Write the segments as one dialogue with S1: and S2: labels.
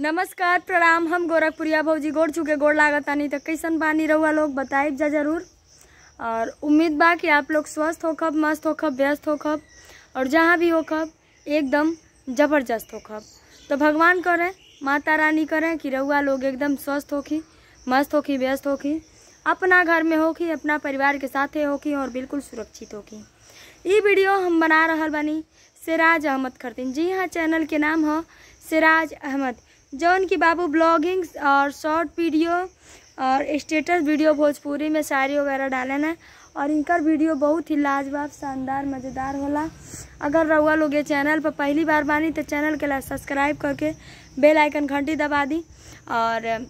S1: नमस्कार प्रणाम हम गोरखपुरिया भाजी गोड़ चुके गोड़ लागत आनी तो कैसन बानी रहुआ लोग बताए जा जरूर और उम्मीद बा कि आप लोग स्वस्थ होखब मस्त होखब व्यस्त होखब और जहाँ भी होखब एकदम जबरदस्त होखब तो भगवान करें माता रानी करें कि रहुआ लोग एकदम स्वस्थ होखी मस्त होखी व्यस्त होखी अपना घर में होखी अपना परिवार के साथ होखी और बिल्कुल सुरक्षित होखी ये वीडियो हम बना रहा बानी सिराज अहमद खरतीन जी हाँ चैनल के नाम है सिराज अहमद जौन की बाबू ब्लॉगिंग्स और शॉर्ट वीडियो और स्टेटस वीडियो भोजपुरी में शायरी वगैरह डाले ना और इनकर वीडियो बहुत ही लाजवाब शानदार मज़ेदार होला अगर रउआ लोग चैनल पर पहली बार बानी तो चैनल के लिए सब्सक्राइब करके बेल आइकन घंटी दबा दी और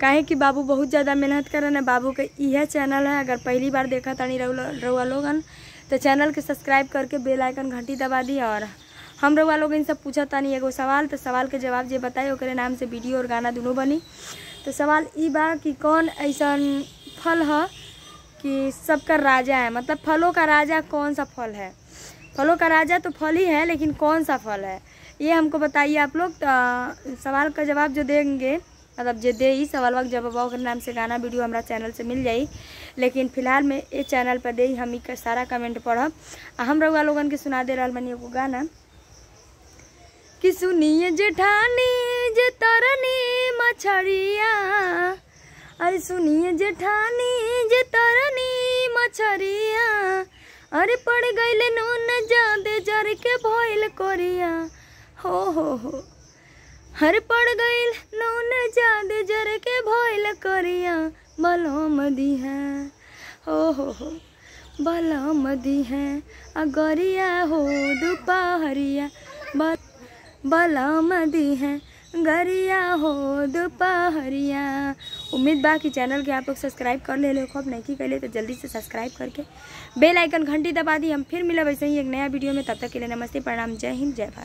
S1: कहें कि बाबू बहुत ज़्यादा मेहनत करन बाबू के यह चैनल है अगर पहली बार देखा तनी रउआ लोगन तो चैनल के सब्सक्राइब करके बेल आइकन घंटी दबा दी और हम रुआ लोग सब पूछा नहीं एगो सवाल तो सवाल के जवाब जो बताए ओकरे नाम से वीडियो और गाना दोनों बनी तो सवाल ई बा कि कौन ऐसा फल है कि सबका राजा है मतलब फलों का राजा कौन सा फल है फलों का राजा तो फल ही है लेकिन कौन सा फल है ये हमको बताइए आप लोग सवाल का जवाब जो देंगे मतलब जो दे ही सवाल वक्त जवाब के नाम से गाना वीडियो हमारा चैनल से मिल जाए लेकिन फिलहाल में ये चैनल पर दे हम सारा कमेंट पढ़ब हम रउआ लोगन के सुना दे रहा मनी एगो गाना कि सुनिए जेठानी जे तरनी मछरिया अरे सुनिए जेठानी जे तरनी मछरिया अरे पड़ गए नून जादे जर के भइल कोरिया हो हो हो हर पड़ गई नून जादे जर के भइल कोरिया बलम दी है हो हो हो बलम दी है अगरिया हो दुपहरिया बल भला मदी है गरिया हो दोपहरिया उम्मीद बा कि चैनल के आप लोग सब्सक्राइब कर ले लो अब नहीं कर ले तो जल्दी से सब्सक्राइब करके बेल आइकन घंटी दबा दी हम फिर मिला वैसे ही एक नया वीडियो में तब तक के लिए नमस्ते प्रणाम जय हिंद जय भारत